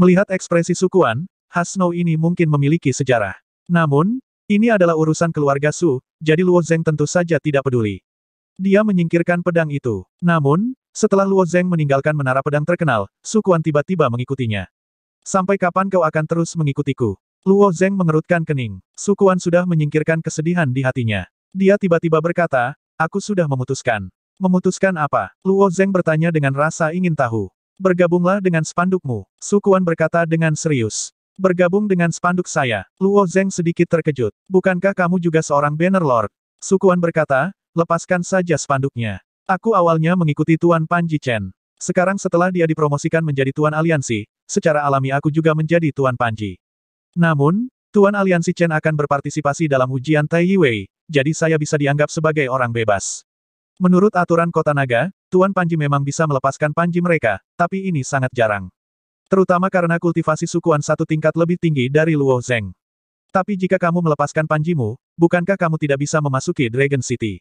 Melihat ekspresi Sukuan, Hasno ini mungkin memiliki sejarah. Namun, ini adalah urusan keluarga Su, jadi Luo Zeng tentu saja tidak peduli. Dia menyingkirkan pedang itu. Namun, setelah Luo Zeng meninggalkan menara pedang terkenal, Sukuan tiba-tiba mengikutinya. Sampai kapan kau akan terus mengikutiku? Luo Zeng mengerutkan kening. Sukuan sudah menyingkirkan kesedihan di hatinya. Dia tiba-tiba berkata, aku sudah memutuskan. Memutuskan apa? Luo Zeng bertanya dengan rasa ingin tahu. Bergabunglah dengan spandukmu, Sukuan berkata dengan serius. Bergabung dengan spanduk saya, Luo Zeng sedikit terkejut. Bukankah kamu juga seorang banner lord? Sukuan berkata, lepaskan saja spanduknya. Aku awalnya mengikuti Tuan Panji Chen. Sekarang setelah dia dipromosikan menjadi Tuan Aliansi, secara alami aku juga menjadi Tuan Panji. Namun, Tuan Aliansi Chen akan berpartisipasi dalam ujian Tai Wei, jadi saya bisa dianggap sebagai orang bebas. Menurut aturan kota naga, Tuan Panji memang bisa melepaskan Panji mereka, tapi ini sangat jarang. Terutama karena kultivasi sukuan satu tingkat lebih tinggi dari Luo Zeng. Tapi jika kamu melepaskan Panjimu, bukankah kamu tidak bisa memasuki Dragon City?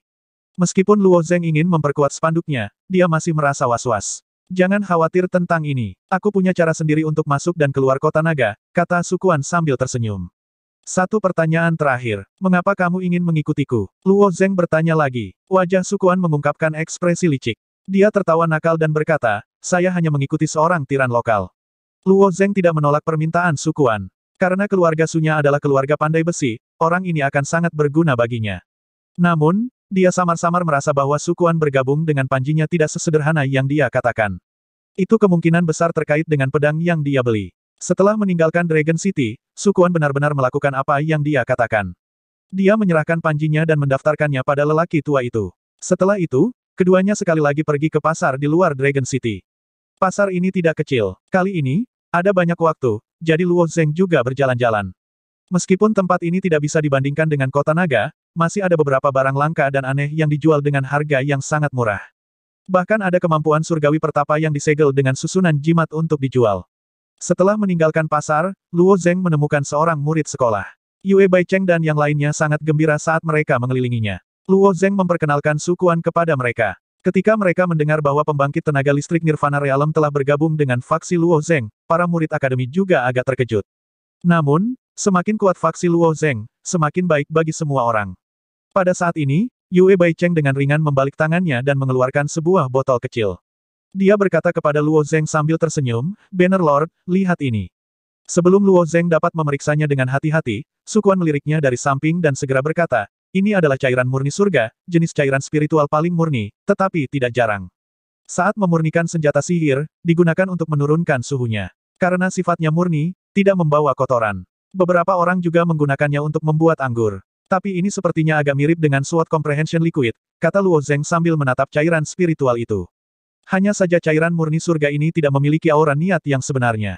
Meskipun Luo Zeng ingin memperkuat spanduknya, dia masih merasa was-was. Jangan khawatir tentang ini. Aku punya cara sendiri untuk masuk dan keluar kota naga, kata Sukuan sambil tersenyum. Satu pertanyaan terakhir. Mengapa kamu ingin mengikutiku? Luo Zeng bertanya lagi. Wajah Sukuan mengungkapkan ekspresi licik. Dia tertawa nakal dan berkata, saya hanya mengikuti seorang tiran lokal. Luo Zeng tidak menolak permintaan sukuan. Karena keluarga Sunya adalah keluarga pandai besi, orang ini akan sangat berguna baginya. Namun, dia samar-samar merasa bahwa sukuan bergabung dengan panjinya tidak sesederhana yang dia katakan. Itu kemungkinan besar terkait dengan pedang yang dia beli. Setelah meninggalkan Dragon City, sukuan benar-benar melakukan apa yang dia katakan. Dia menyerahkan panjinya dan mendaftarkannya pada lelaki tua itu. Setelah itu, Keduanya sekali lagi pergi ke pasar di luar Dragon City. Pasar ini tidak kecil. Kali ini, ada banyak waktu, jadi Luo Zeng juga berjalan-jalan. Meskipun tempat ini tidak bisa dibandingkan dengan kota naga, masih ada beberapa barang langka dan aneh yang dijual dengan harga yang sangat murah. Bahkan ada kemampuan surgawi pertapa yang disegel dengan susunan jimat untuk dijual. Setelah meninggalkan pasar, Luo Zeng menemukan seorang murid sekolah. Yue Bai Cheng dan yang lainnya sangat gembira saat mereka mengelilinginya. Luo Zeng memperkenalkan sukuan kepada mereka. Ketika mereka mendengar bahwa pembangkit tenaga listrik Nirvana Realm telah bergabung dengan faksi Luo Zeng, para murid akademi juga agak terkejut. Namun, semakin kuat faksi Luo Zeng, semakin baik bagi semua orang. Pada saat ini, Yue Bai Cheng dengan ringan membalik tangannya dan mengeluarkan sebuah botol kecil. Dia berkata kepada Luo Zeng sambil tersenyum, Banner Lord, lihat ini. Sebelum Luo Zeng dapat memeriksanya dengan hati-hati, Sukuan meliriknya dari samping dan segera berkata, ini adalah cairan murni surga, jenis cairan spiritual paling murni, tetapi tidak jarang. Saat memurnikan senjata sihir, digunakan untuk menurunkan suhunya. Karena sifatnya murni, tidak membawa kotoran. Beberapa orang juga menggunakannya untuk membuat anggur. Tapi ini sepertinya agak mirip dengan SWOT Comprehension Liquid, kata Luo Zeng sambil menatap cairan spiritual itu. Hanya saja cairan murni surga ini tidak memiliki aura niat yang sebenarnya.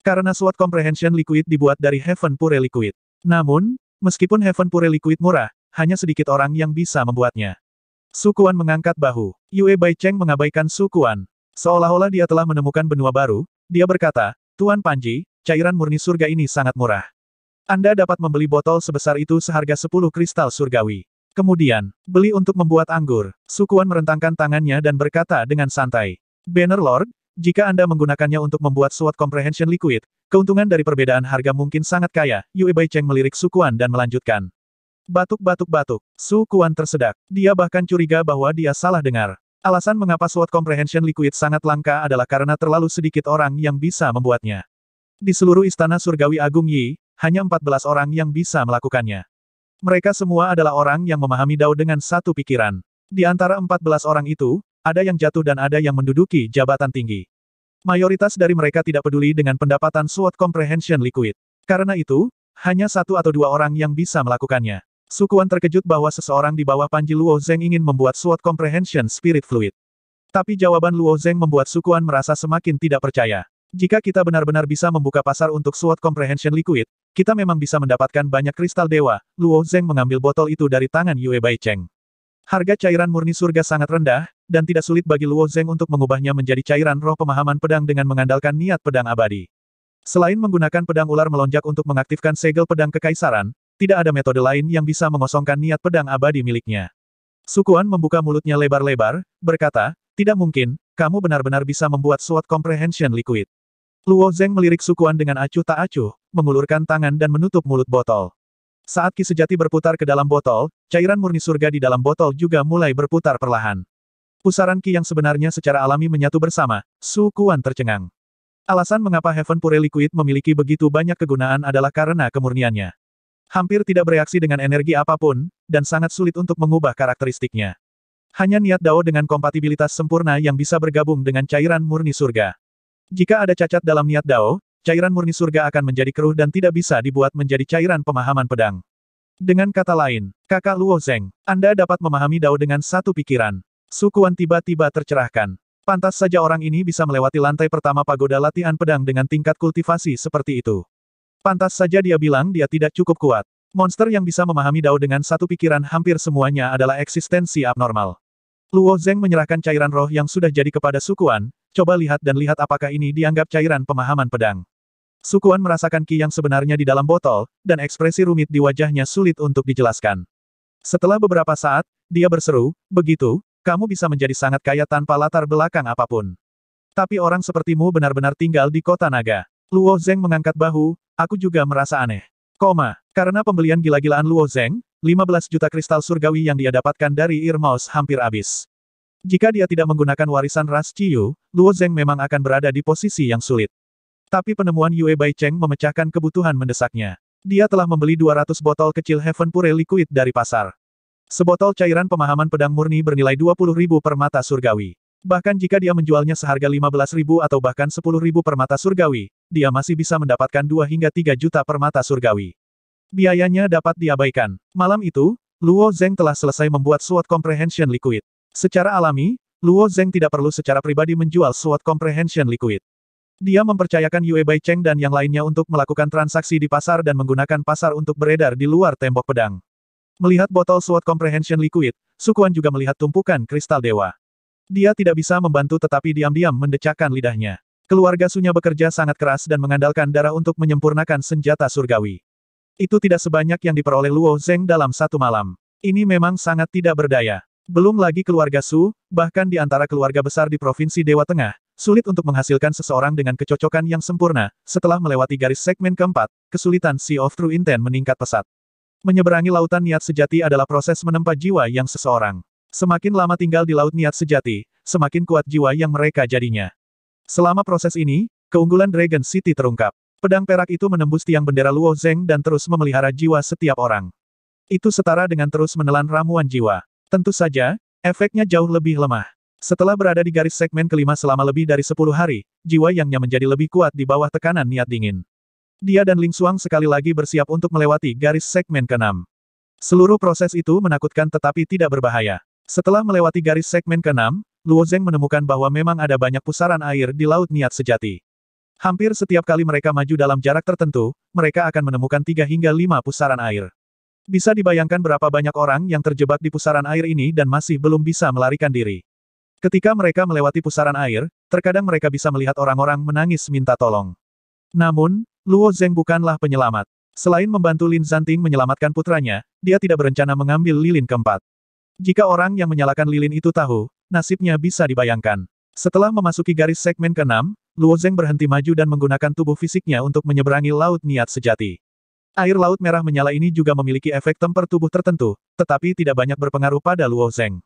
Karena SWOT Comprehension Liquid dibuat dari Heaven Pure Liquid. Namun, meskipun Heaven Pure Liquid murah, hanya sedikit orang yang bisa membuatnya. Sukuan mengangkat bahu. Yue Bai Cheng mengabaikan Sukuan. Seolah-olah dia telah menemukan benua baru, dia berkata, Tuan Panji, cairan murni surga ini sangat murah. Anda dapat membeli botol sebesar itu seharga 10 kristal surgawi. Kemudian, beli untuk membuat anggur. Sukuan merentangkan tangannya dan berkata dengan santai. Banner Lord, jika Anda menggunakannya untuk membuat SWOT Comprehension Liquid, keuntungan dari perbedaan harga mungkin sangat kaya. Yue Bai Cheng melirik Sukuan dan melanjutkan. Batuk-batuk-batuk. Su Kuan tersedak. Dia bahkan curiga bahwa dia salah dengar. Alasan mengapa SWOT Comprehension Liquid sangat langka adalah karena terlalu sedikit orang yang bisa membuatnya. Di seluruh istana surgawi Agung Yi, hanya 14 orang yang bisa melakukannya. Mereka semua adalah orang yang memahami Dao dengan satu pikiran. Di antara 14 orang itu, ada yang jatuh dan ada yang menduduki jabatan tinggi. Mayoritas dari mereka tidak peduli dengan pendapatan SWOT Comprehension Liquid. Karena itu, hanya satu atau dua orang yang bisa melakukannya. Sukuan terkejut bahwa seseorang di bawah Panji Luo Zeng ingin membuat SWOT Comprehension Spirit Fluid. Tapi jawaban Luo Zeng membuat Sukuan merasa semakin tidak percaya. Jika kita benar-benar bisa membuka pasar untuk SWOT Comprehension Liquid, kita memang bisa mendapatkan banyak kristal dewa, Luo Zeng mengambil botol itu dari tangan Yue Bai Cheng. Harga cairan murni surga sangat rendah, dan tidak sulit bagi Luo Zeng untuk mengubahnya menjadi cairan roh pemahaman pedang dengan mengandalkan niat pedang abadi. Selain menggunakan pedang ular melonjak untuk mengaktifkan segel pedang kekaisaran, tidak ada metode lain yang bisa mengosongkan niat pedang abadi miliknya. Sukuan membuka mulutnya lebar-lebar, berkata, tidak mungkin, kamu benar-benar bisa membuat SWOT Comprehension Liquid. Luo Zeng melirik Sukuan dengan acuh tak acuh, mengulurkan tangan dan menutup mulut botol. Saat ki sejati berputar ke dalam botol, cairan murni surga di dalam botol juga mulai berputar perlahan. Pusaran ki yang sebenarnya secara alami menyatu bersama, Sukuan tercengang. Alasan mengapa Heaven Pure Liquid memiliki begitu banyak kegunaan adalah karena kemurniannya. Hampir tidak bereaksi dengan energi apapun, dan sangat sulit untuk mengubah karakteristiknya. Hanya niat Dao dengan kompatibilitas sempurna yang bisa bergabung dengan cairan murni surga. Jika ada cacat dalam niat Dao, cairan murni surga akan menjadi keruh dan tidak bisa dibuat menjadi cairan pemahaman pedang. Dengan kata lain, kakak Luo Zeng, Anda dapat memahami Dao dengan satu pikiran. Sukuan tiba-tiba tercerahkan. Pantas saja orang ini bisa melewati lantai pertama pagoda latihan pedang dengan tingkat kultivasi seperti itu. Pantas saja dia bilang dia tidak cukup kuat. Monster yang bisa memahami Dao dengan satu pikiran hampir semuanya adalah eksistensi abnormal. Luo Zeng menyerahkan cairan roh yang sudah jadi kepada Sukuan, coba lihat dan lihat apakah ini dianggap cairan pemahaman pedang. Sukuan merasakan ki yang sebenarnya di dalam botol, dan ekspresi rumit di wajahnya sulit untuk dijelaskan. Setelah beberapa saat, dia berseru, begitu, kamu bisa menjadi sangat kaya tanpa latar belakang apapun. Tapi orang sepertimu benar-benar tinggal di kota naga. Luo Zeng mengangkat bahu, aku juga merasa aneh. Koma, karena pembelian gila-gilaan Luo Zeng, 15 juta kristal surgawi yang dia dapatkan dari Irmaus hampir habis. Jika dia tidak menggunakan warisan ras Ciyu, Luo Zeng memang akan berada di posisi yang sulit. Tapi penemuan Yue Bai Cheng memecahkan kebutuhan mendesaknya. Dia telah membeli 200 botol kecil Heaven Pure Liquid dari pasar. Sebotol cairan pemahaman pedang murni bernilai ribu per mata surgawi. Bahkan jika dia menjualnya seharga 15.000 atau bahkan 10.000 permata surgawi, dia masih bisa mendapatkan 2 hingga 3 juta permata surgawi. Biayanya dapat diabaikan. Malam itu, Luo Zeng telah selesai membuat SWOT Comprehension Liquid. Secara alami, Luo Zeng tidak perlu secara pribadi menjual SWOT Comprehension Liquid. Dia mempercayakan Yue Bai Cheng dan yang lainnya untuk melakukan transaksi di pasar dan menggunakan pasar untuk beredar di luar tembok pedang. Melihat botol SWOT Comprehension Liquid, Sukuan juga melihat tumpukan kristal dewa. Dia tidak bisa membantu tetapi diam-diam mendecakkan lidahnya. Keluarga Sunya bekerja sangat keras dan mengandalkan darah untuk menyempurnakan senjata surgawi. Itu tidak sebanyak yang diperoleh Luo Zeng dalam satu malam. Ini memang sangat tidak berdaya. Belum lagi keluarga Su, bahkan di antara keluarga besar di Provinsi Dewa Tengah, sulit untuk menghasilkan seseorang dengan kecocokan yang sempurna, setelah melewati garis segmen keempat, kesulitan Sea of True Intent meningkat pesat. Menyeberangi lautan niat sejati adalah proses menempa jiwa yang seseorang. Semakin lama tinggal di Laut Niat Sejati, semakin kuat jiwa yang mereka jadinya. Selama proses ini, keunggulan Dragon City terungkap. Pedang perak itu menembus tiang bendera Luo Zeng dan terus memelihara jiwa setiap orang. Itu setara dengan terus menelan ramuan jiwa. Tentu saja, efeknya jauh lebih lemah. Setelah berada di garis segmen kelima selama lebih dari 10 hari, jiwa yangnya menjadi lebih kuat di bawah tekanan niat dingin. Dia dan Ling Suang sekali lagi bersiap untuk melewati garis segmen keenam. Seluruh proses itu menakutkan tetapi tidak berbahaya. Setelah melewati garis segmen ke-6, Luo Zeng menemukan bahwa memang ada banyak pusaran air di Laut Niat Sejati. Hampir setiap kali mereka maju dalam jarak tertentu, mereka akan menemukan 3 hingga 5 pusaran air. Bisa dibayangkan berapa banyak orang yang terjebak di pusaran air ini dan masih belum bisa melarikan diri. Ketika mereka melewati pusaran air, terkadang mereka bisa melihat orang-orang menangis minta tolong. Namun, Luo Zeng bukanlah penyelamat. Selain membantu Lin Zanting menyelamatkan putranya, dia tidak berencana mengambil lilin keempat. Jika orang yang menyalakan lilin itu tahu, nasibnya bisa dibayangkan. Setelah memasuki garis segmen ke-6, Luo Zeng berhenti maju dan menggunakan tubuh fisiknya untuk menyeberangi laut niat sejati. Air laut merah menyala ini juga memiliki efek temper tubuh tertentu, tetapi tidak banyak berpengaruh pada Luo Zeng.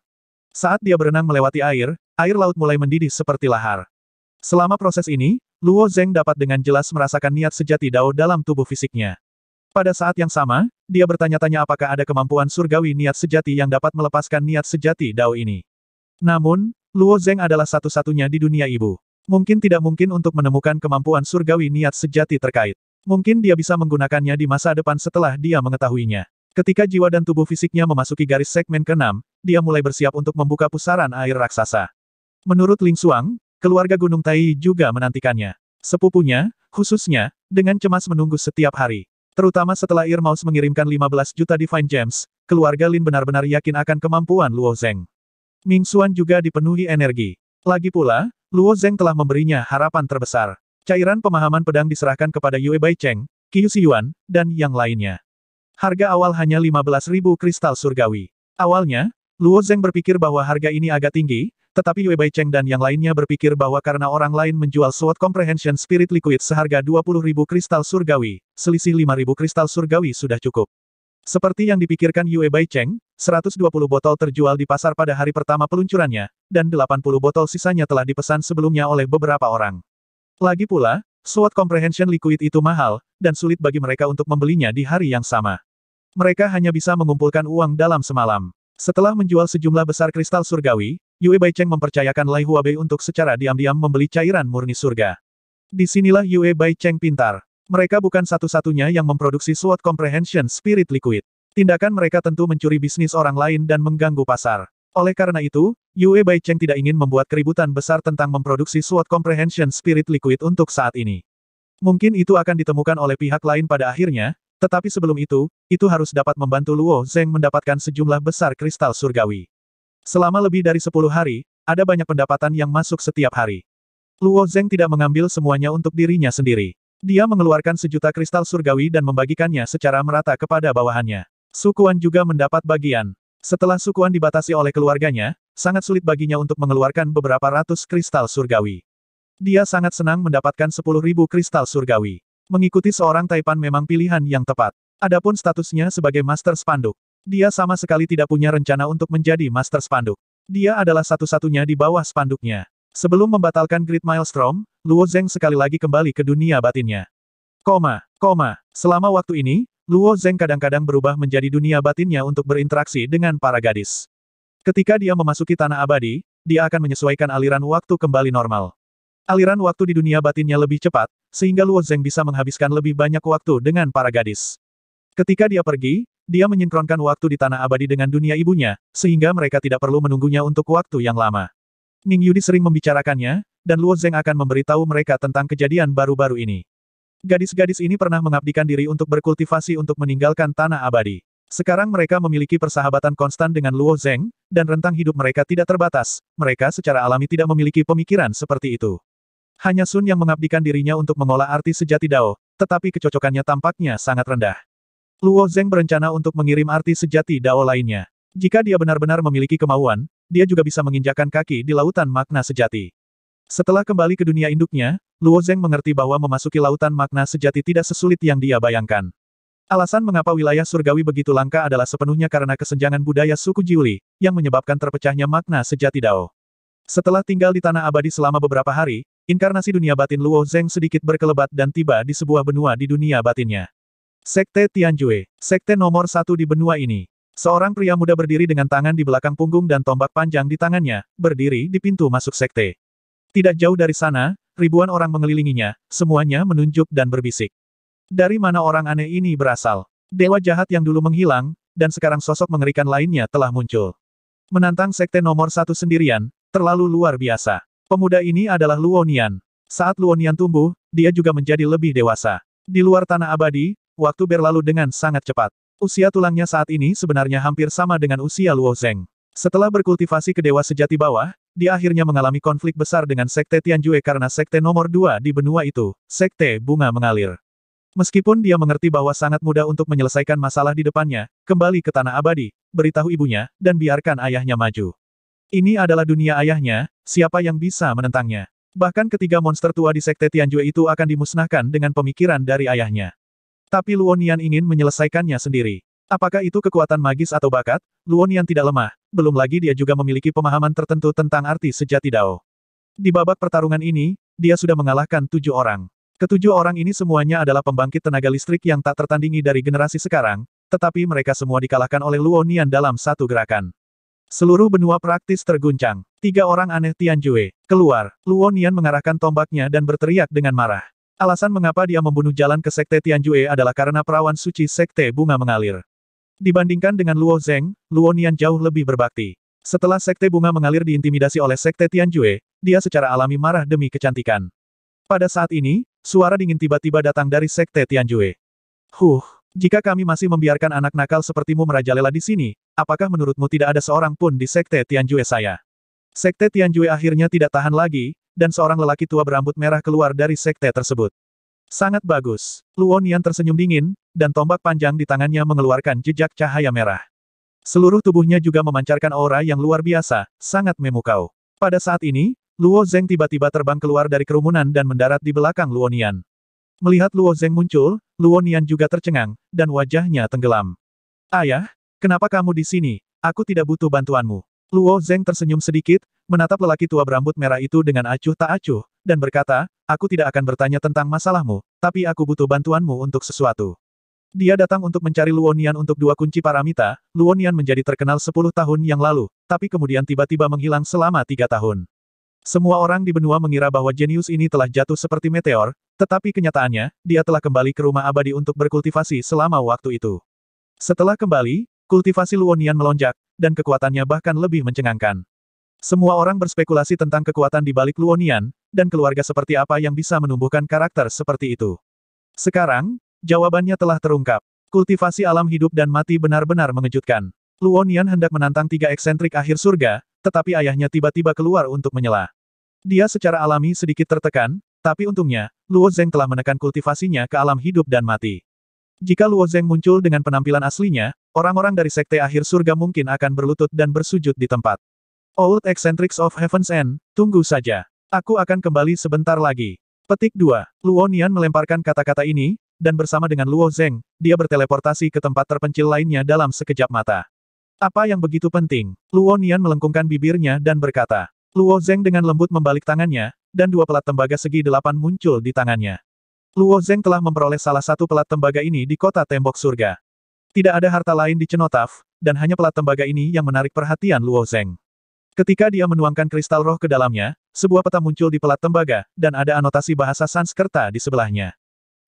Saat dia berenang melewati air, air laut mulai mendidih seperti lahar. Selama proses ini, Luo Zeng dapat dengan jelas merasakan niat sejati Dao dalam tubuh fisiknya. Pada saat yang sama, dia bertanya-tanya apakah ada kemampuan surgawi niat sejati yang dapat melepaskan niat sejati Dao ini. Namun, Luo Zeng adalah satu-satunya di dunia ibu. Mungkin tidak mungkin untuk menemukan kemampuan surgawi niat sejati terkait. Mungkin dia bisa menggunakannya di masa depan setelah dia mengetahuinya. Ketika jiwa dan tubuh fisiknya memasuki garis segmen ke-6, dia mulai bersiap untuk membuka pusaran air raksasa. Menurut Ling Suang, keluarga Gunung Tai juga menantikannya. Sepupunya, khususnya, dengan cemas menunggu setiap hari. Terutama setelah Irmaus mengirimkan 15 juta Divine Gems, keluarga Lin benar-benar yakin akan kemampuan Luo Zeng. Ming Xuan juga dipenuhi energi. Lagi pula, Luo Zeng telah memberinya harapan terbesar. Cairan pemahaman pedang diserahkan kepada Yue Bai Cheng, Qiu Yuan, dan yang lainnya. Harga awal hanya 15.000 kristal surgawi. Awalnya, Luo Zeng berpikir bahwa harga ini agak tinggi, tetapi Yue Bai Cheng dan yang lainnya berpikir bahwa karena orang lain menjual Sword Comprehension Spirit Liquid seharga ribu kristal surgawi, selisih ribu kristal surgawi sudah cukup. Seperti yang dipikirkan Yue Bai Cheng, 120 botol terjual di pasar pada hari pertama peluncurannya, dan 80 botol sisanya telah dipesan sebelumnya oleh beberapa orang. Lagi pula, Sword Comprehension Liquid itu mahal, dan sulit bagi mereka untuk membelinya di hari yang sama. Mereka hanya bisa mengumpulkan uang dalam semalam. Setelah menjual sejumlah besar kristal surgawi, Yue Bai Cheng mempercayakan Lai Huabei untuk secara diam-diam membeli cairan murni surga. Disinilah Yue Bai Cheng pintar. Mereka bukan satu-satunya yang memproduksi SWOT Comprehension Spirit Liquid. Tindakan mereka tentu mencuri bisnis orang lain dan mengganggu pasar. Oleh karena itu, Yue Bai Cheng tidak ingin membuat keributan besar tentang memproduksi SWOT Comprehension Spirit Liquid untuk saat ini. Mungkin itu akan ditemukan oleh pihak lain pada akhirnya, tetapi sebelum itu, itu harus dapat membantu Luo Zeng mendapatkan sejumlah besar kristal surgawi. Selama lebih dari sepuluh hari, ada banyak pendapatan yang masuk setiap hari. Luo Zeng tidak mengambil semuanya untuk dirinya sendiri. Dia mengeluarkan sejuta kristal surgawi dan membagikannya secara merata kepada bawahannya. Sukuan juga mendapat bagian. Setelah Sukuan dibatasi oleh keluarganya, sangat sulit baginya untuk mengeluarkan beberapa ratus kristal surgawi. Dia sangat senang mendapatkan sepuluh ribu kristal surgawi. Mengikuti seorang Taipan memang pilihan yang tepat. Adapun statusnya sebagai Master Spanduk, dia sama sekali tidak punya rencana untuk menjadi master spanduk. Dia adalah satu-satunya di bawah spanduknya. Sebelum membatalkan Great Maelstrom, Luo Zeng sekali lagi kembali ke dunia batinnya. Koma, koma, selama waktu ini, Luo Zeng kadang-kadang berubah menjadi dunia batinnya untuk berinteraksi dengan para gadis. Ketika dia memasuki tanah abadi, dia akan menyesuaikan aliran waktu kembali normal. Aliran waktu di dunia batinnya lebih cepat, sehingga Luo Zeng bisa menghabiskan lebih banyak waktu dengan para gadis. Ketika dia pergi, dia menyinkronkan waktu di tanah abadi dengan dunia ibunya, sehingga mereka tidak perlu menunggunya untuk waktu yang lama. Ning Yudi sering membicarakannya, dan Luo Zeng akan memberitahu mereka tentang kejadian baru-baru ini. Gadis-gadis ini pernah mengabdikan diri untuk berkultivasi untuk meninggalkan tanah abadi. Sekarang mereka memiliki persahabatan konstan dengan Luo Zeng, dan rentang hidup mereka tidak terbatas, mereka secara alami tidak memiliki pemikiran seperti itu. Hanya Sun yang mengabdikan dirinya untuk mengolah arti sejati Dao, tetapi kecocokannya tampaknya sangat rendah. Luo Zeng berencana untuk mengirim arti sejati Dao lainnya. Jika dia benar-benar memiliki kemauan, dia juga bisa menginjakan kaki di lautan makna sejati. Setelah kembali ke dunia induknya, Luo Zeng mengerti bahwa memasuki lautan makna sejati tidak sesulit yang dia bayangkan. Alasan mengapa wilayah surgawi begitu langka adalah sepenuhnya karena kesenjangan budaya suku Jiuli, yang menyebabkan terpecahnya makna sejati Dao. Setelah tinggal di Tanah Abadi selama beberapa hari, inkarnasi dunia batin Luo Zeng sedikit berkelebat dan tiba di sebuah benua di dunia batinnya. Sekte Tianjue, sekte nomor satu di benua ini. Seorang pria muda berdiri dengan tangan di belakang punggung dan tombak panjang di tangannya, berdiri di pintu masuk sekte. Tidak jauh dari sana, ribuan orang mengelilinginya, semuanya menunjuk dan berbisik. Dari mana orang aneh ini berasal? Dewa jahat yang dulu menghilang, dan sekarang sosok mengerikan lainnya telah muncul. Menantang sekte nomor satu sendirian, terlalu luar biasa. Pemuda ini adalah Luonian. Saat Luonian tumbuh, dia juga menjadi lebih dewasa. Di luar tanah abadi, Waktu berlalu dengan sangat cepat. Usia tulangnya saat ini sebenarnya hampir sama dengan usia Luo Zeng. Setelah berkultivasi ke dewa sejati bawah, dia akhirnya mengalami konflik besar dengan Sekte Tianjue karena Sekte nomor dua di benua itu, Sekte Bunga Mengalir. Meskipun dia mengerti bahwa sangat mudah untuk menyelesaikan masalah di depannya, kembali ke Tanah Abadi, beritahu ibunya, dan biarkan ayahnya maju. Ini adalah dunia ayahnya, siapa yang bisa menentangnya. Bahkan ketiga monster tua di Sekte Tianjue itu akan dimusnahkan dengan pemikiran dari ayahnya. Tapi Luonian ingin menyelesaikannya sendiri. Apakah itu kekuatan magis atau bakat? Luonian tidak lemah, belum lagi dia juga memiliki pemahaman tertentu tentang arti sejati Dao. Di babak pertarungan ini, dia sudah mengalahkan tujuh orang. Ketujuh orang ini semuanya adalah pembangkit tenaga listrik yang tak tertandingi dari generasi sekarang, tetapi mereka semua dikalahkan oleh Luonian dalam satu gerakan. Seluruh benua praktis terguncang. Tiga orang aneh Tianjue keluar. Luonian mengarahkan tombaknya dan berteriak dengan marah. Alasan mengapa dia membunuh jalan ke Sekte Tianjue adalah karena perawan suci Sekte Bunga mengalir. Dibandingkan dengan Luo Zeng, Luo Nian jauh lebih berbakti. Setelah Sekte Bunga mengalir diintimidasi oleh Sekte Tianjue, dia secara alami marah demi kecantikan. Pada saat ini, suara dingin tiba-tiba datang dari Sekte Tianjue. Huh, jika kami masih membiarkan anak nakal sepertimu merajalela di sini, apakah menurutmu tidak ada seorang pun di Sekte Tianjue saya? Sekte Tianjue akhirnya tidak tahan lagi, dan seorang lelaki tua berambut merah keluar dari sekte tersebut. Sangat bagus. Luonian tersenyum dingin, dan tombak panjang di tangannya mengeluarkan jejak cahaya merah. Seluruh tubuhnya juga memancarkan aura yang luar biasa, sangat memukau. Pada saat ini, Luo Zeng tiba-tiba terbang keluar dari kerumunan dan mendarat di belakang Luonian. Melihat Luo Zeng muncul, Luonian juga tercengang, dan wajahnya tenggelam. Ayah, kenapa kamu di sini? Aku tidak butuh bantuanmu. Luo Zeng tersenyum sedikit, menatap lelaki tua berambut merah itu dengan acuh tak acuh, dan berkata, aku tidak akan bertanya tentang masalahmu, tapi aku butuh bantuanmu untuk sesuatu. Dia datang untuk mencari Nian untuk dua kunci paramita, Nian menjadi terkenal 10 tahun yang lalu, tapi kemudian tiba-tiba menghilang selama tiga tahun. Semua orang di benua mengira bahwa jenius ini telah jatuh seperti meteor, tetapi kenyataannya, dia telah kembali ke rumah abadi untuk berkultivasi selama waktu itu. Setelah kembali, kultivasi Luonian melonjak, dan kekuatannya bahkan lebih mencengangkan. Semua orang berspekulasi tentang kekuatan di balik Luonian, dan keluarga seperti apa yang bisa menumbuhkan karakter seperti itu. Sekarang, jawabannya telah terungkap. Kultivasi alam hidup dan mati benar-benar mengejutkan. Luonian hendak menantang tiga eksentrik akhir surga, tetapi ayahnya tiba-tiba keluar untuk menyela. Dia secara alami sedikit tertekan, tapi untungnya, Luo Zeng telah menekan kultivasinya ke alam hidup dan mati. Jika Luo Zeng muncul dengan penampilan aslinya, Orang-orang dari Sekte Akhir Surga mungkin akan berlutut dan bersujud di tempat. Old Eccentrics of Heaven's End, tunggu saja. Aku akan kembali sebentar lagi. Petik 2. Luo Nian melemparkan kata-kata ini, dan bersama dengan Luo Zeng, dia berteleportasi ke tempat terpencil lainnya dalam sekejap mata. Apa yang begitu penting? Luo Nian melengkungkan bibirnya dan berkata. Luo Zeng dengan lembut membalik tangannya, dan dua pelat tembaga segi delapan muncul di tangannya. Luo Zeng telah memperoleh salah satu pelat tembaga ini di kota tembok surga. Tidak ada harta lain di cenotaf, dan hanya pelat tembaga ini yang menarik perhatian Luo Zeng. Ketika dia menuangkan kristal roh ke dalamnya, sebuah peta muncul di pelat tembaga, dan ada anotasi bahasa Sanskerta di sebelahnya.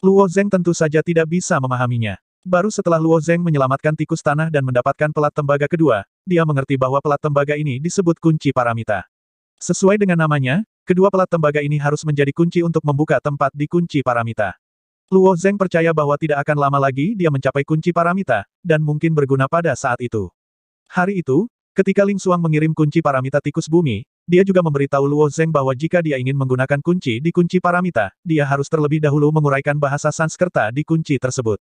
Luo Zeng tentu saja tidak bisa memahaminya. Baru setelah Luo Zeng menyelamatkan tikus tanah dan mendapatkan pelat tembaga kedua, dia mengerti bahwa pelat tembaga ini disebut kunci paramita. Sesuai dengan namanya, kedua pelat tembaga ini harus menjadi kunci untuk membuka tempat di kunci paramita. Luo Zeng percaya bahwa tidak akan lama lagi dia mencapai kunci paramita, dan mungkin berguna pada saat itu. Hari itu, ketika Ling Suang mengirim kunci paramita tikus bumi, dia juga memberitahu Luo Zeng bahwa jika dia ingin menggunakan kunci di kunci paramita, dia harus terlebih dahulu menguraikan bahasa Sanskerta di kunci tersebut.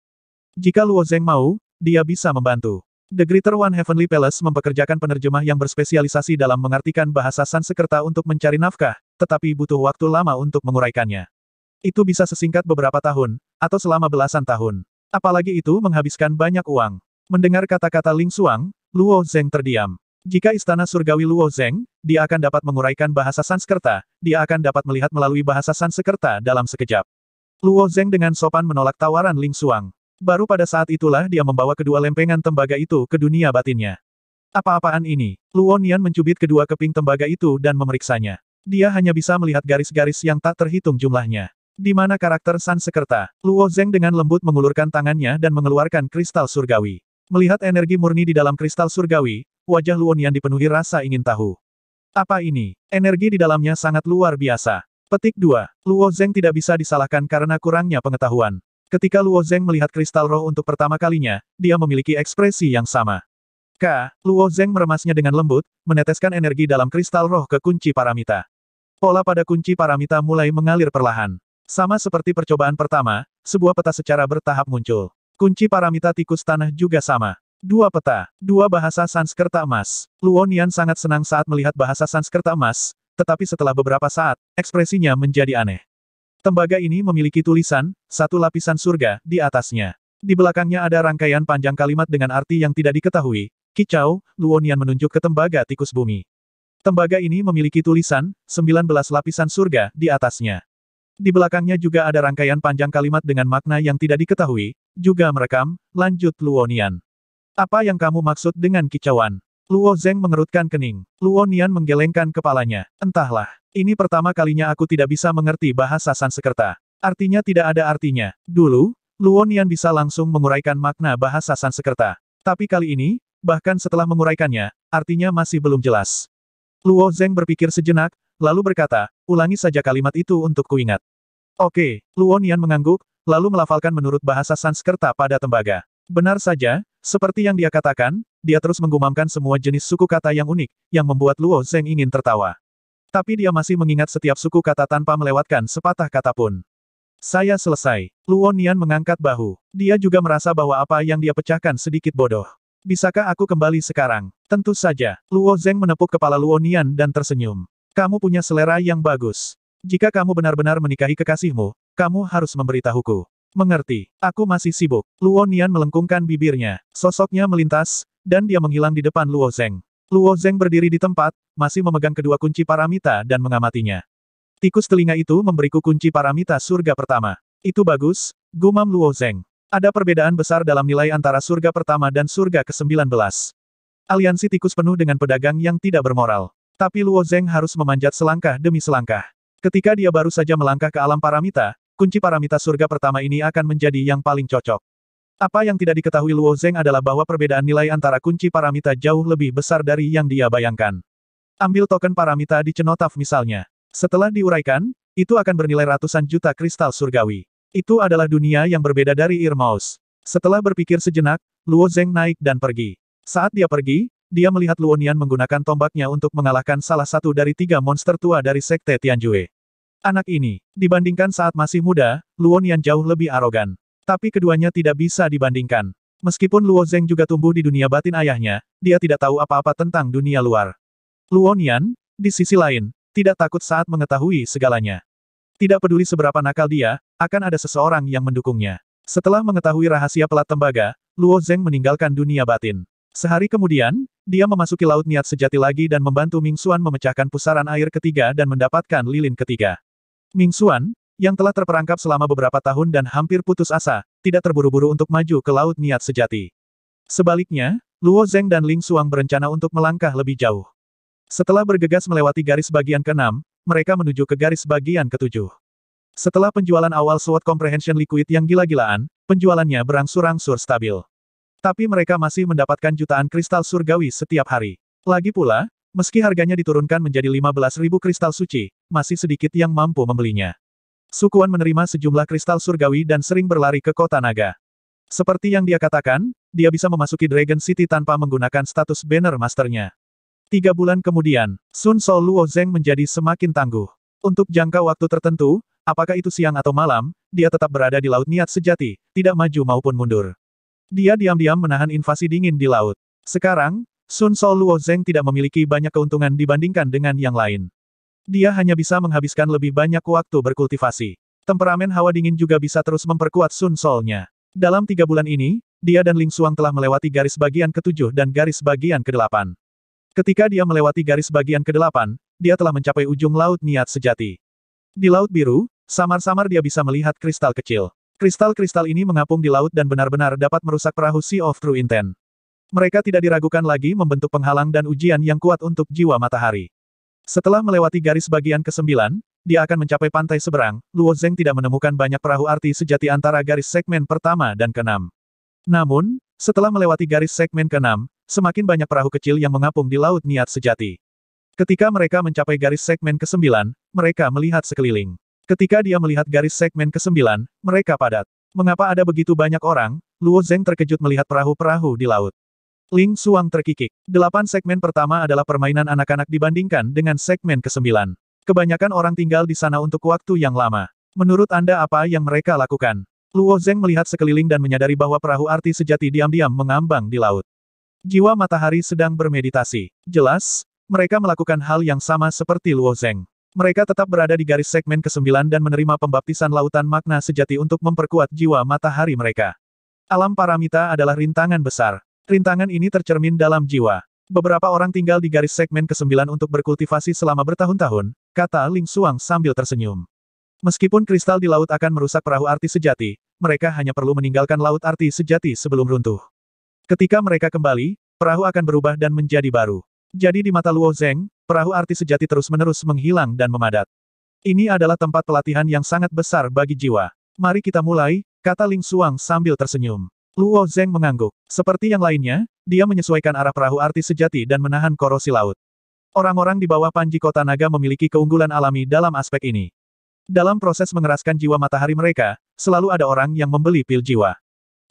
Jika Luo Zeng mau, dia bisa membantu. The Greater One Heavenly Palace mempekerjakan penerjemah yang berspesialisasi dalam mengartikan bahasa Sanskerta untuk mencari nafkah, tetapi butuh waktu lama untuk menguraikannya. Itu bisa sesingkat beberapa tahun, atau selama belasan tahun. Apalagi itu menghabiskan banyak uang. Mendengar kata-kata Ling Suang, Luo Zeng terdiam. Jika istana surgawi Luo Zeng, dia akan dapat menguraikan bahasa Sanskerta, dia akan dapat melihat melalui bahasa Sanskerta dalam sekejap. Luo Zeng dengan sopan menolak tawaran Ling Suang. Baru pada saat itulah dia membawa kedua lempengan tembaga itu ke dunia batinnya. Apa-apaan ini? Luo Nian mencubit kedua keping tembaga itu dan memeriksanya. Dia hanya bisa melihat garis-garis yang tak terhitung jumlahnya. Di mana karakter San Sekerta, Luo Zeng dengan lembut mengulurkan tangannya dan mengeluarkan kristal surgawi. Melihat energi murni di dalam kristal surgawi, wajah Luo Nian dipenuhi rasa ingin tahu. Apa ini? Energi di dalamnya sangat luar biasa. Petik 2. Luo Zeng tidak bisa disalahkan karena kurangnya pengetahuan. Ketika Luo Zeng melihat kristal roh untuk pertama kalinya, dia memiliki ekspresi yang sama. K. Luo Zeng meremasnya dengan lembut, meneteskan energi dalam kristal roh ke kunci paramita. Pola pada kunci paramita mulai mengalir perlahan. Sama seperti percobaan pertama, sebuah peta secara bertahap muncul. Kunci paramita tikus tanah juga sama. Dua peta, dua bahasa Sanskerta emas. Luonian sangat senang saat melihat bahasa Sanskerta emas, tetapi setelah beberapa saat, ekspresinya menjadi aneh. Tembaga ini memiliki tulisan, satu lapisan surga, di atasnya. Di belakangnya ada rangkaian panjang kalimat dengan arti yang tidak diketahui. Kicau, Luonian menunjuk ke tembaga tikus bumi. Tembaga ini memiliki tulisan, 19 lapisan surga, di atasnya. Di belakangnya juga ada rangkaian panjang kalimat dengan makna yang tidak diketahui, juga merekam, lanjut Luonian. Apa yang kamu maksud dengan kicauan? Luo Zeng mengerutkan kening. Luo Nian menggelengkan kepalanya. Entahlah. Ini pertama kalinya aku tidak bisa mengerti bahasa Sansekerta. Artinya tidak ada artinya. Dulu, Luo Nian bisa langsung menguraikan makna bahasa Sansekerta. Tapi kali ini, bahkan setelah menguraikannya, artinya masih belum jelas. Luo Zeng berpikir sejenak, lalu berkata, ulangi saja kalimat itu untuk kuingat. Oke, Luo Nian mengangguk, lalu melafalkan menurut bahasa Sanskerta pada tembaga. Benar saja, seperti yang dia katakan, dia terus menggumamkan semua jenis suku kata yang unik, yang membuat Luo Zeng ingin tertawa. Tapi dia masih mengingat setiap suku kata tanpa melewatkan sepatah kata pun. Saya selesai. Luo Nian mengangkat bahu. Dia juga merasa bahwa apa yang dia pecahkan sedikit bodoh. Bisakah aku kembali sekarang? Tentu saja. Luo Zeng menepuk kepala Luo Nian dan tersenyum. Kamu punya selera yang bagus. Jika kamu benar-benar menikahi kekasihmu, kamu harus memberitahuku. Mengerti, aku masih sibuk. Luo Nian melengkungkan bibirnya, sosoknya melintas, dan dia menghilang di depan Luo Zeng. Luo Zeng berdiri di tempat, masih memegang kedua kunci paramita dan mengamatinya. Tikus telinga itu memberiku kunci paramita surga pertama. Itu bagus, gumam Luo Zeng. Ada perbedaan besar dalam nilai antara surga pertama dan surga ke-19. Aliansi tikus penuh dengan pedagang yang tidak bermoral. Tapi Luo Zeng harus memanjat selangkah demi selangkah. Ketika dia baru saja melangkah ke alam paramita, kunci paramita surga pertama ini akan menjadi yang paling cocok. Apa yang tidak diketahui Luo Zeng adalah bahwa perbedaan nilai antara kunci paramita jauh lebih besar dari yang dia bayangkan. Ambil token paramita di cenotaf misalnya. Setelah diuraikan, itu akan bernilai ratusan juta kristal surgawi. Itu adalah dunia yang berbeda dari Irmaus. Setelah berpikir sejenak, Luo Zeng naik dan pergi. Saat dia pergi, dia melihat Luonian menggunakan tombaknya untuk mengalahkan salah satu dari tiga monster tua dari Sekte Tianjue. Anak ini, dibandingkan saat masih muda, Luonian jauh lebih arogan. Tapi keduanya tidak bisa dibandingkan. Meskipun Luo Zeng juga tumbuh di dunia batin ayahnya, dia tidak tahu apa-apa tentang dunia luar. Luonian, di sisi lain, tidak takut saat mengetahui segalanya. Tidak peduli seberapa nakal dia, akan ada seseorang yang mendukungnya. Setelah mengetahui rahasia pelat tembaga, Luo Zeng meninggalkan dunia batin. Sehari kemudian, dia memasuki Laut Niat Sejati lagi dan membantu Ming Xuan memecahkan pusaran air ketiga dan mendapatkan lilin ketiga. Ming Xuan, yang telah terperangkap selama beberapa tahun dan hampir putus asa, tidak terburu-buru untuk maju ke Laut Niat Sejati. Sebaliknya, Luo Zeng dan Ling Suang berencana untuk melangkah lebih jauh. Setelah bergegas melewati garis bagian ke-6, mereka menuju ke garis bagian ke-7. Setelah penjualan awal SWOT Comprehension Liquid yang gila-gilaan, penjualannya berangsur-angsur stabil. Tapi mereka masih mendapatkan jutaan kristal surgawi setiap hari. Lagi pula, meski harganya diturunkan menjadi 15.000 kristal suci, masih sedikit yang mampu membelinya. Sukuan menerima sejumlah kristal surgawi dan sering berlari ke kota naga. Seperti yang dia katakan, dia bisa memasuki Dragon City tanpa menggunakan status banner masternya. Tiga bulan kemudian, Sun Sol Luo Zeng menjadi semakin tangguh. Untuk jangka waktu tertentu, apakah itu siang atau malam, dia tetap berada di Laut Niat Sejati, tidak maju maupun mundur. Dia diam-diam menahan invasi dingin di laut. Sekarang, Sun Sol Luo Zeng tidak memiliki banyak keuntungan dibandingkan dengan yang lain. Dia hanya bisa menghabiskan lebih banyak waktu berkultivasi. Temperamen hawa dingin juga bisa terus memperkuat Sun Solnya. Dalam tiga bulan ini, dia dan Ling Suang telah melewati garis bagian ketujuh dan garis bagian kedelapan. Ketika dia melewati garis bagian kedelapan, dia telah mencapai ujung laut niat sejati. Di Laut Biru, samar-samar dia bisa melihat kristal kecil. Kristal-kristal ini mengapung di laut dan benar-benar dapat merusak perahu Sea of True Intent. Mereka tidak diragukan lagi membentuk penghalang dan ujian yang kuat untuk jiwa matahari. Setelah melewati garis bagian ke-9, dia akan mencapai pantai seberang, Luo Zeng tidak menemukan banyak perahu arti sejati antara garis segmen pertama dan keenam. Namun, setelah melewati garis segmen keenam, semakin banyak perahu kecil yang mengapung di Laut Niat Sejati. Ketika mereka mencapai garis segmen ke-9, mereka melihat sekeliling. Ketika dia melihat garis segmen ke-9, mereka padat. Mengapa ada begitu banyak orang? Luo Zeng terkejut melihat perahu-perahu di laut. Ling Suang terkikik. Delapan segmen pertama adalah permainan anak-anak dibandingkan dengan segmen ke-9. Kebanyakan orang tinggal di sana untuk waktu yang lama. Menurut Anda apa yang mereka lakukan? Luo Zeng melihat sekeliling dan menyadari bahwa perahu arti sejati diam-diam mengambang di laut. Jiwa matahari sedang bermeditasi. Jelas, mereka melakukan hal yang sama seperti Luo Zeng. Mereka tetap berada di garis segmen ke-9 dan menerima pembaptisan lautan makna sejati untuk memperkuat jiwa matahari mereka. Alam paramita adalah rintangan besar. Rintangan ini tercermin dalam jiwa. Beberapa orang tinggal di garis segmen ke-9 untuk berkultivasi selama bertahun-tahun, kata Ling Suang sambil tersenyum. Meskipun kristal di laut akan merusak perahu arti sejati, mereka hanya perlu meninggalkan laut arti sejati sebelum runtuh. Ketika mereka kembali, perahu akan berubah dan menjadi baru. Jadi di mata Luo Zeng, perahu arti sejati terus-menerus menghilang dan memadat. Ini adalah tempat pelatihan yang sangat besar bagi jiwa. Mari kita mulai, kata Ling Suang sambil tersenyum. Luo Zeng mengangguk. Seperti yang lainnya, dia menyesuaikan arah perahu arti sejati dan menahan korosi laut. Orang-orang di bawah panji kota naga memiliki keunggulan alami dalam aspek ini. Dalam proses mengeraskan jiwa matahari mereka, selalu ada orang yang membeli pil jiwa.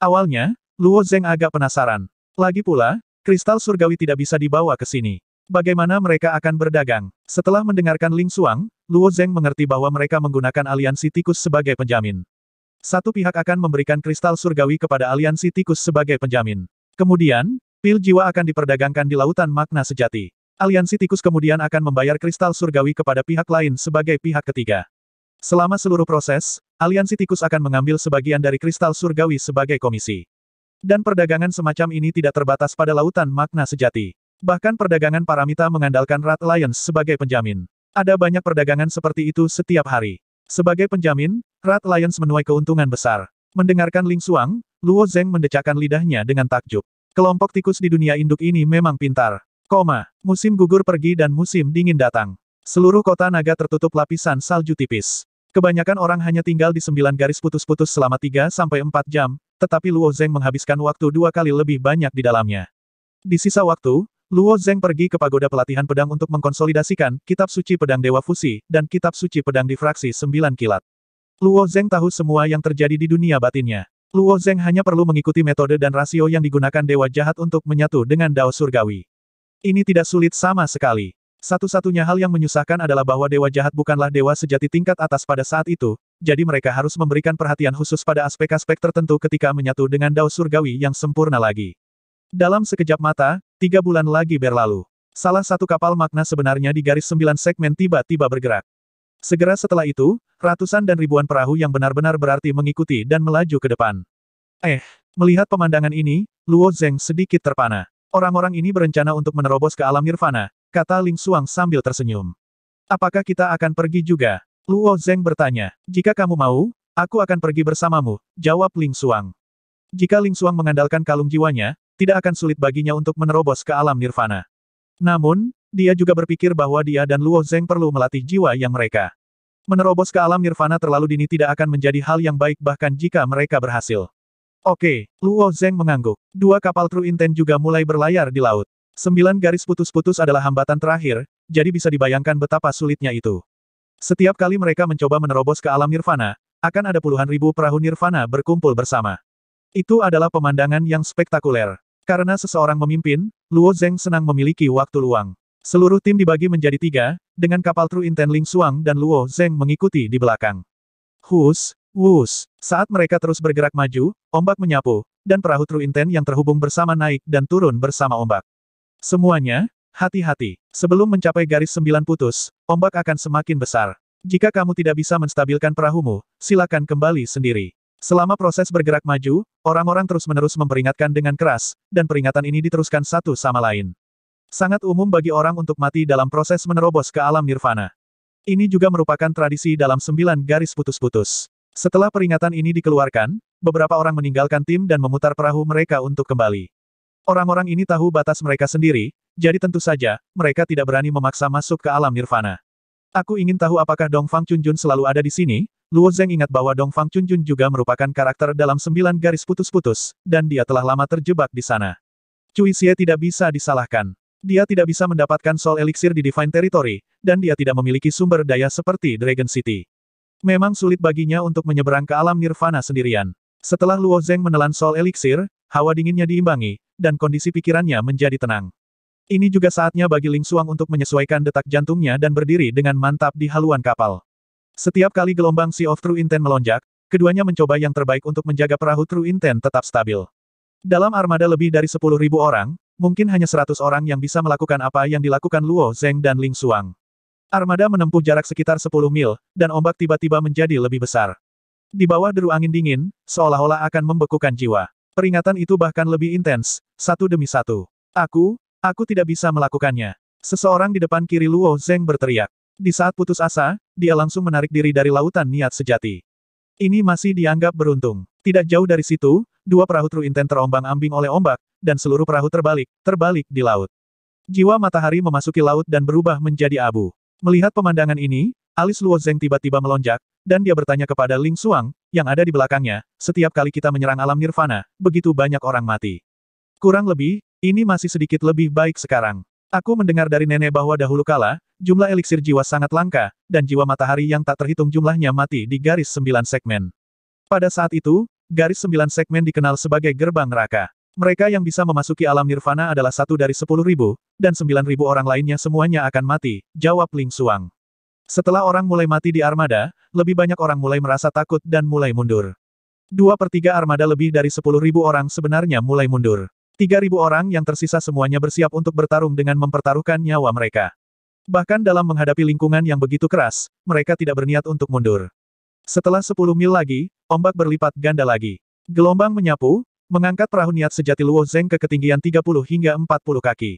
Awalnya, Luo Zeng agak penasaran. Lagi pula, kristal surgawi tidak bisa dibawa ke sini. Bagaimana mereka akan berdagang? Setelah mendengarkan Ling Suang, Luo Zeng mengerti bahwa mereka menggunakan aliansi tikus sebagai penjamin. Satu pihak akan memberikan kristal surgawi kepada aliansi tikus sebagai penjamin. Kemudian, pil jiwa akan diperdagangkan di lautan makna sejati. Aliansi tikus kemudian akan membayar kristal surgawi kepada pihak lain sebagai pihak ketiga. Selama seluruh proses, aliansi tikus akan mengambil sebagian dari kristal surgawi sebagai komisi. Dan perdagangan semacam ini tidak terbatas pada lautan makna sejati. Bahkan perdagangan Paramita mengandalkan Rat Lions sebagai penjamin. Ada banyak perdagangan seperti itu setiap hari. Sebagai penjamin, Rat Lions menuai keuntungan besar. Mendengarkan Ling Suang, Luo Zeng mendecakkan lidahnya dengan takjub. Kelompok tikus di dunia induk ini memang pintar. Koma, musim gugur pergi dan musim dingin datang. Seluruh kota naga tertutup lapisan salju tipis. Kebanyakan orang hanya tinggal di sembilan garis putus-putus selama tiga sampai empat jam, tetapi Luo Zeng menghabiskan waktu dua kali lebih banyak di dalamnya. Di sisa waktu, Luo Zeng pergi ke pagoda pelatihan pedang untuk mengkonsolidasikan kitab suci pedang Dewa Fusi dan kitab suci pedang difraksi sembilan kilat. Luo Zeng tahu semua yang terjadi di dunia batinnya. Luo Zeng hanya perlu mengikuti metode dan rasio yang digunakan Dewa Jahat untuk menyatu dengan Dao Surgawi. Ini tidak sulit sama sekali. Satu-satunya hal yang menyusahkan adalah bahwa Dewa Jahat bukanlah Dewa sejati tingkat atas pada saat itu, jadi mereka harus memberikan perhatian khusus pada aspek-aspek tertentu ketika menyatu dengan Dao Surgawi yang sempurna lagi. Dalam sekejap mata, Tiga bulan lagi berlalu. Salah satu kapal makna sebenarnya di garis sembilan segmen tiba-tiba bergerak. Segera setelah itu, ratusan dan ribuan perahu yang benar-benar berarti mengikuti dan melaju ke depan. Eh, melihat pemandangan ini, Luo Zeng sedikit terpana. Orang-orang ini berencana untuk menerobos ke alam nirvana, kata Ling Suang sambil tersenyum. Apakah kita akan pergi juga? Luo Zeng bertanya. Jika kamu mau, aku akan pergi bersamamu, jawab Ling Suang. Jika Ling Suang mengandalkan kalung jiwanya, tidak akan sulit baginya untuk menerobos ke alam nirvana. Namun, dia juga berpikir bahwa dia dan Luo Zeng perlu melatih jiwa yang mereka. Menerobos ke alam nirvana terlalu dini tidak akan menjadi hal yang baik bahkan jika mereka berhasil. Oke, Luo Zeng mengangguk. Dua kapal True Intent juga mulai berlayar di laut. Sembilan garis putus-putus adalah hambatan terakhir, jadi bisa dibayangkan betapa sulitnya itu. Setiap kali mereka mencoba menerobos ke alam nirvana, akan ada puluhan ribu perahu nirvana berkumpul bersama. Itu adalah pemandangan yang spektakuler. Karena seseorang memimpin, Luo Zeng senang memiliki waktu luang. Seluruh tim dibagi menjadi tiga, dengan kapal Tru Inten Ling Suang dan Luo Zeng mengikuti di belakang. Hus, wus, saat mereka terus bergerak maju, ombak menyapu, dan perahu Tru Inten yang terhubung bersama naik dan turun bersama ombak. Semuanya, hati-hati. Sebelum mencapai garis sembilan putus, ombak akan semakin besar. Jika kamu tidak bisa menstabilkan perahumu, silakan kembali sendiri. Selama proses bergerak maju, orang-orang terus-menerus memperingatkan dengan keras, dan peringatan ini diteruskan satu sama lain. Sangat umum bagi orang untuk mati dalam proses menerobos ke alam nirvana. Ini juga merupakan tradisi dalam sembilan garis putus-putus. Setelah peringatan ini dikeluarkan, beberapa orang meninggalkan tim dan memutar perahu mereka untuk kembali. Orang-orang ini tahu batas mereka sendiri, jadi tentu saja, mereka tidak berani memaksa masuk ke alam nirvana. Aku ingin tahu apakah Dong Fang Chunjun selalu ada di sini, Luo Zeng ingat bahwa Dong Fang Chunjun juga merupakan karakter dalam sembilan garis putus-putus, dan dia telah lama terjebak di sana. Cui Xie tidak bisa disalahkan. Dia tidak bisa mendapatkan Soul Elixir di Divine Territory, dan dia tidak memiliki sumber daya seperti Dragon City. Memang sulit baginya untuk menyeberang ke alam nirvana sendirian. Setelah Luo Zeng menelan Soul Elixir, hawa dinginnya diimbangi, dan kondisi pikirannya menjadi tenang. Ini juga saatnya bagi Ling Suang untuk menyesuaikan detak jantungnya dan berdiri dengan mantap di haluan kapal. Setiap kali gelombang Sea of True Intent melonjak, keduanya mencoba yang terbaik untuk menjaga perahu True Intent tetap stabil. Dalam armada lebih dari 10.000 orang, mungkin hanya 100 orang yang bisa melakukan apa yang dilakukan Luo Zeng dan Ling Suang. Armada menempuh jarak sekitar 10 mil, dan ombak tiba-tiba menjadi lebih besar. Di bawah deru angin dingin, seolah-olah akan membekukan jiwa. Peringatan itu bahkan lebih intens, satu demi satu. Aku, Aku tidak bisa melakukannya. Seseorang di depan kiri Luo Zeng berteriak. Di saat putus asa, dia langsung menarik diri dari lautan niat sejati. Ini masih dianggap beruntung. Tidak jauh dari situ, dua perahu intent terombang-ambing oleh ombak, dan seluruh perahu terbalik, terbalik di laut. Jiwa matahari memasuki laut dan berubah menjadi abu. Melihat pemandangan ini, alis Luo Zeng tiba-tiba melonjak, dan dia bertanya kepada Ling Suang, yang ada di belakangnya, setiap kali kita menyerang alam nirvana, begitu banyak orang mati. Kurang lebih, ini masih sedikit lebih baik sekarang. Aku mendengar dari nenek bahwa dahulu kala, jumlah eliksir jiwa sangat langka, dan jiwa matahari yang tak terhitung jumlahnya mati di garis sembilan segmen. Pada saat itu, garis sembilan segmen dikenal sebagai gerbang neraka. Mereka yang bisa memasuki alam nirvana adalah satu dari sepuluh ribu, dan sembilan ribu orang lainnya semuanya akan mati, jawab Ling Suang. Setelah orang mulai mati di armada, lebih banyak orang mulai merasa takut dan mulai mundur. Dua per tiga armada lebih dari sepuluh ribu orang sebenarnya mulai mundur. Tiga ribu orang yang tersisa semuanya bersiap untuk bertarung dengan mempertaruhkan nyawa mereka. Bahkan dalam menghadapi lingkungan yang begitu keras, mereka tidak berniat untuk mundur. Setelah sepuluh mil lagi, ombak berlipat ganda lagi. Gelombang menyapu, mengangkat perahu niat sejati Luo Zeng ke ketinggian 30 hingga 40 kaki.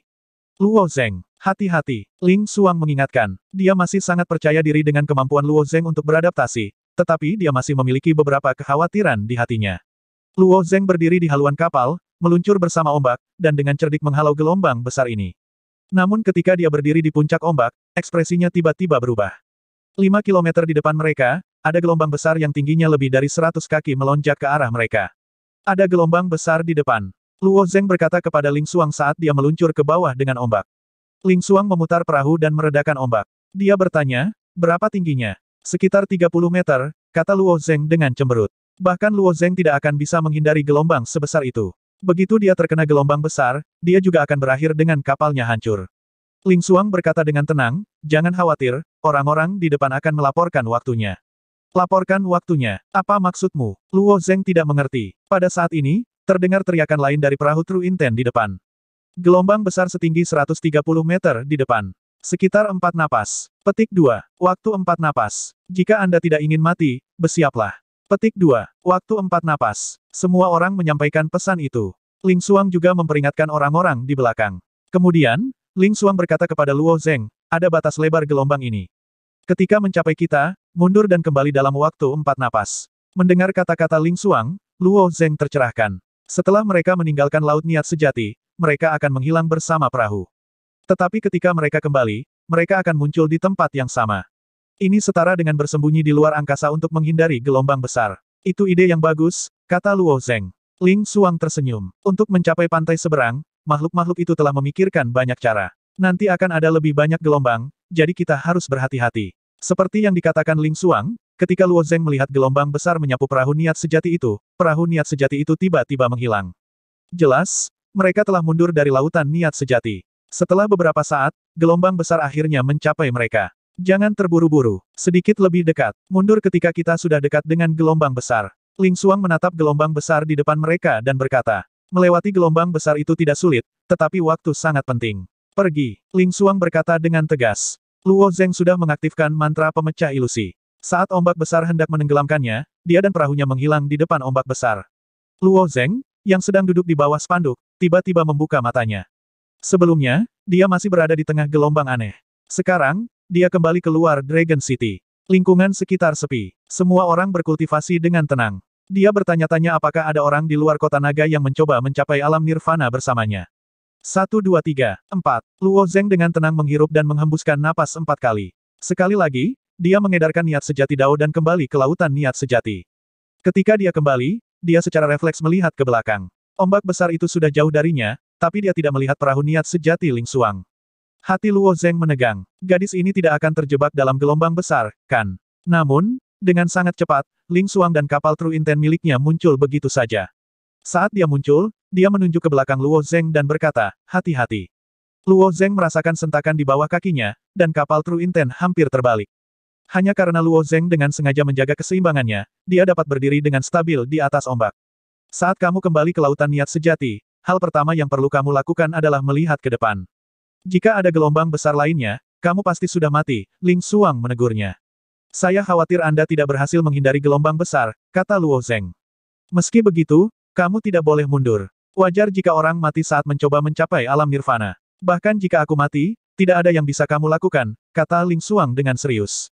Luo Zeng, hati-hati, Ling Suang mengingatkan. Dia masih sangat percaya diri dengan kemampuan Luo Zeng untuk beradaptasi, tetapi dia masih memiliki beberapa kekhawatiran di hatinya. Luo Zeng berdiri di haluan kapal, meluncur bersama ombak, dan dengan cerdik menghalau gelombang besar ini. Namun ketika dia berdiri di puncak ombak, ekspresinya tiba-tiba berubah. 5 kilometer di depan mereka, ada gelombang besar yang tingginya lebih dari seratus kaki melonjak ke arah mereka. Ada gelombang besar di depan. Luo Zeng berkata kepada Ling Suang saat dia meluncur ke bawah dengan ombak. Ling Suang memutar perahu dan meredakan ombak. Dia bertanya, berapa tingginya? Sekitar 30 meter, kata Luo Zeng dengan cemberut. Bahkan Luo Zeng tidak akan bisa menghindari gelombang sebesar itu. Begitu dia terkena gelombang besar, dia juga akan berakhir dengan kapalnya hancur. Ling Suang berkata dengan tenang, jangan khawatir, orang-orang di depan akan melaporkan waktunya. Laporkan waktunya, apa maksudmu? Luo Zeng tidak mengerti. Pada saat ini, terdengar teriakan lain dari perahu True Intent di depan. Gelombang besar setinggi 130 meter di depan. Sekitar empat napas. Petik dua. Waktu empat napas. Jika Anda tidak ingin mati, bersiaplah. Petik 2. Waktu empat napas. Semua orang menyampaikan pesan itu. Ling Suang juga memperingatkan orang-orang di belakang. Kemudian, Ling Suang berkata kepada Luo Zeng, ada batas lebar gelombang ini. Ketika mencapai kita, mundur dan kembali dalam waktu empat napas. Mendengar kata-kata Ling Suang, Luo Zeng tercerahkan. Setelah mereka meninggalkan Laut Niat Sejati, mereka akan menghilang bersama perahu. Tetapi ketika mereka kembali, mereka akan muncul di tempat yang sama. Ini setara dengan bersembunyi di luar angkasa untuk menghindari gelombang besar. Itu ide yang bagus, kata Luo Zeng. Ling Suang tersenyum. Untuk mencapai pantai seberang, makhluk-makhluk itu telah memikirkan banyak cara. Nanti akan ada lebih banyak gelombang, jadi kita harus berhati-hati. Seperti yang dikatakan Ling Suang, ketika Luo Zeng melihat gelombang besar menyapu perahu niat sejati itu, perahu niat sejati itu tiba-tiba menghilang. Jelas, mereka telah mundur dari lautan niat sejati. Setelah beberapa saat, gelombang besar akhirnya mencapai mereka. Jangan terburu-buru, sedikit lebih dekat, mundur ketika kita sudah dekat dengan gelombang besar. Ling Suang menatap gelombang besar di depan mereka dan berkata, melewati gelombang besar itu tidak sulit, tetapi waktu sangat penting. Pergi, Ling Suang berkata dengan tegas. Luo Zeng sudah mengaktifkan mantra pemecah ilusi. Saat ombak besar hendak menenggelamkannya, dia dan perahunya menghilang di depan ombak besar. Luo Zeng, yang sedang duduk di bawah spanduk, tiba-tiba membuka matanya. Sebelumnya, dia masih berada di tengah gelombang aneh. Sekarang, dia kembali keluar Dragon City. Lingkungan sekitar sepi. Semua orang berkultivasi dengan tenang. Dia bertanya-tanya apakah ada orang di luar kota naga yang mencoba mencapai alam nirvana bersamanya. Satu dua tiga, empat. Luo Zeng dengan tenang menghirup dan menghembuskan napas empat kali. Sekali lagi, dia mengedarkan niat sejati Dao dan kembali ke lautan niat sejati. Ketika dia kembali, dia secara refleks melihat ke belakang. Ombak besar itu sudah jauh darinya, tapi dia tidak melihat perahu niat sejati Ling Suang. Hati Luo Zeng menegang. Gadis ini tidak akan terjebak dalam gelombang besar, kan? Namun, dengan sangat cepat, Ling Suang dan kapal True Inten miliknya muncul begitu saja. Saat dia muncul, dia menunjuk ke belakang Luo Zeng dan berkata, hati-hati. Luo Zeng merasakan sentakan di bawah kakinya, dan kapal True Inten hampir terbalik. Hanya karena Luo Zeng dengan sengaja menjaga keseimbangannya, dia dapat berdiri dengan stabil di atas ombak. Saat kamu kembali ke lautan niat sejati, hal pertama yang perlu kamu lakukan adalah melihat ke depan. Jika ada gelombang besar lainnya, kamu pasti sudah mati, Ling Suang menegurnya. Saya khawatir Anda tidak berhasil menghindari gelombang besar, kata Luo Zeng. Meski begitu, kamu tidak boleh mundur. Wajar jika orang mati saat mencoba mencapai alam nirvana. Bahkan jika aku mati, tidak ada yang bisa kamu lakukan, kata Ling Suang dengan serius.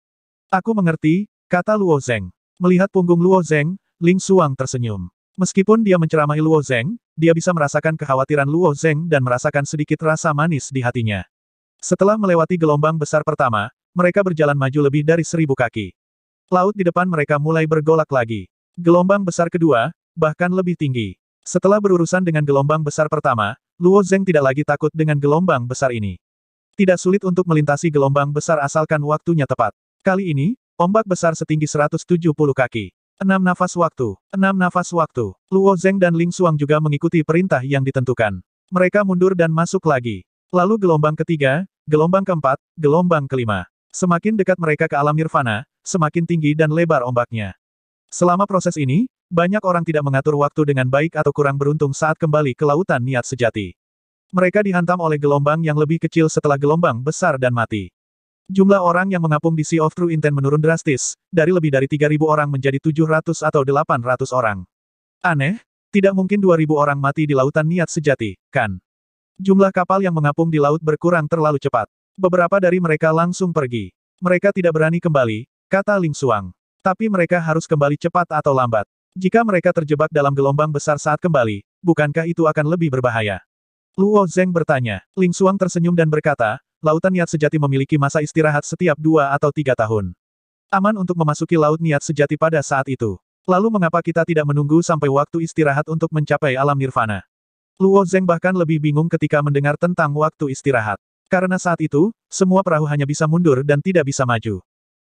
Aku mengerti, kata Luo Zeng. Melihat punggung Luo Zeng, Ling Suang tersenyum. Meskipun dia menceramahi Luo Zeng, dia bisa merasakan kekhawatiran Luo Zeng dan merasakan sedikit rasa manis di hatinya. Setelah melewati gelombang besar pertama, mereka berjalan maju lebih dari seribu kaki. Laut di depan mereka mulai bergolak lagi. Gelombang besar kedua, bahkan lebih tinggi. Setelah berurusan dengan gelombang besar pertama, Luo Zeng tidak lagi takut dengan gelombang besar ini. Tidak sulit untuk melintasi gelombang besar asalkan waktunya tepat. Kali ini, ombak besar setinggi 170 kaki. Enam nafas waktu, enam nafas waktu. Luo Zeng dan Ling Suang juga mengikuti perintah yang ditentukan. Mereka mundur dan masuk lagi. Lalu gelombang ketiga, gelombang keempat, gelombang kelima. Semakin dekat mereka ke alam nirvana, semakin tinggi dan lebar ombaknya. Selama proses ini, banyak orang tidak mengatur waktu dengan baik atau kurang beruntung saat kembali ke lautan niat sejati. Mereka dihantam oleh gelombang yang lebih kecil setelah gelombang besar dan mati. Jumlah orang yang mengapung di Sea of True Intent menurun drastis, dari lebih dari 3.000 orang menjadi 700 atau 800 orang. Aneh, tidak mungkin 2.000 orang mati di lautan niat sejati, kan? Jumlah kapal yang mengapung di laut berkurang terlalu cepat. Beberapa dari mereka langsung pergi. Mereka tidak berani kembali, kata Ling Suang. Tapi mereka harus kembali cepat atau lambat. Jika mereka terjebak dalam gelombang besar saat kembali, bukankah itu akan lebih berbahaya? Luo Zeng bertanya. Ling Suang tersenyum dan berkata, lautan niat sejati memiliki masa istirahat setiap dua atau tiga tahun. Aman untuk memasuki laut niat sejati pada saat itu. Lalu mengapa kita tidak menunggu sampai waktu istirahat untuk mencapai alam nirvana? Luo Zeng bahkan lebih bingung ketika mendengar tentang waktu istirahat. Karena saat itu, semua perahu hanya bisa mundur dan tidak bisa maju.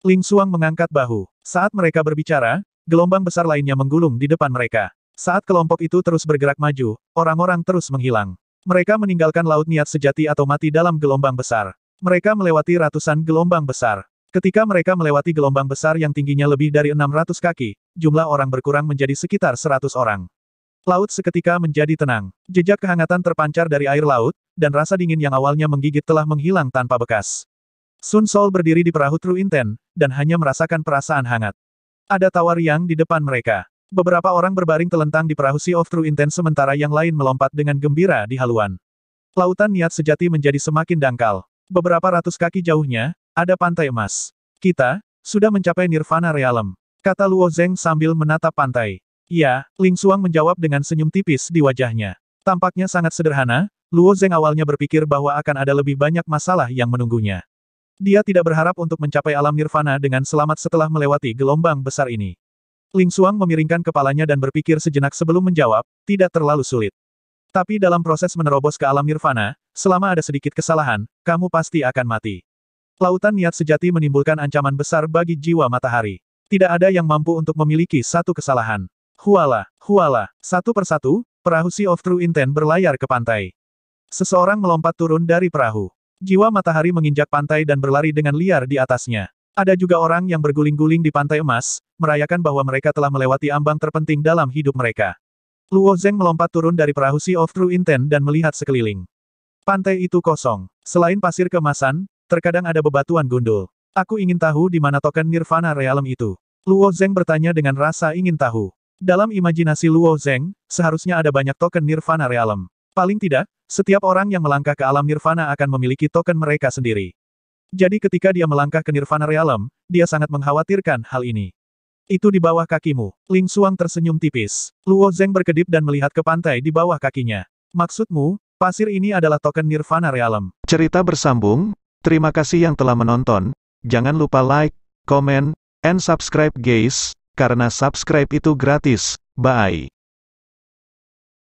Ling Suang mengangkat bahu. Saat mereka berbicara, gelombang besar lainnya menggulung di depan mereka. Saat kelompok itu terus bergerak maju, orang-orang terus menghilang. Mereka meninggalkan laut niat sejati atau mati dalam gelombang besar. Mereka melewati ratusan gelombang besar. Ketika mereka melewati gelombang besar yang tingginya lebih dari 600 kaki, jumlah orang berkurang menjadi sekitar 100 orang. Laut seketika menjadi tenang. Jejak kehangatan terpancar dari air laut, dan rasa dingin yang awalnya menggigit telah menghilang tanpa bekas. Sun Sol berdiri di perahu Inten, dan hanya merasakan perasaan hangat. Ada tawar yang di depan mereka. Beberapa orang berbaring telentang di perahu Sea of True Intense sementara yang lain melompat dengan gembira di haluan. Lautan niat sejati menjadi semakin dangkal. Beberapa ratus kaki jauhnya, ada pantai emas. Kita, sudah mencapai nirvana realem. Kata Luo Zeng sambil menatap pantai. Ya, Ling Suang menjawab dengan senyum tipis di wajahnya. Tampaknya sangat sederhana, Luo Zeng awalnya berpikir bahwa akan ada lebih banyak masalah yang menunggunya. Dia tidak berharap untuk mencapai alam nirvana dengan selamat setelah melewati gelombang besar ini. Ling Suang memiringkan kepalanya dan berpikir sejenak sebelum menjawab, tidak terlalu sulit. Tapi dalam proses menerobos ke alam nirvana, selama ada sedikit kesalahan, kamu pasti akan mati. Lautan niat sejati menimbulkan ancaman besar bagi jiwa matahari. Tidak ada yang mampu untuk memiliki satu kesalahan. Huala, huala, satu persatu, perahu Sea of True Intent berlayar ke pantai. Seseorang melompat turun dari perahu. Jiwa matahari menginjak pantai dan berlari dengan liar di atasnya. Ada juga orang yang berguling-guling di pantai emas, merayakan bahwa mereka telah melewati ambang terpenting dalam hidup mereka. Luo Zeng melompat turun dari perahu Sea of True Intent dan melihat sekeliling. Pantai itu kosong. Selain pasir kemasan, terkadang ada bebatuan gundul. Aku ingin tahu di mana token Nirvana Realm itu. Luo Zeng bertanya dengan rasa ingin tahu. Dalam imajinasi Luo Zeng, seharusnya ada banyak token Nirvana Realm. Paling tidak, setiap orang yang melangkah ke alam Nirvana akan memiliki token mereka sendiri. Jadi ketika dia melangkah ke Nirvana Realm, dia sangat mengkhawatirkan hal ini. Itu di bawah kakimu. Ling Suang tersenyum tipis. Luo Zeng berkedip dan melihat ke pantai di bawah kakinya. Maksudmu, pasir ini adalah token Nirvana Realm. Cerita bersambung, terima kasih yang telah menonton. Jangan lupa like, comment, and subscribe guys, karena subscribe itu gratis. Bye.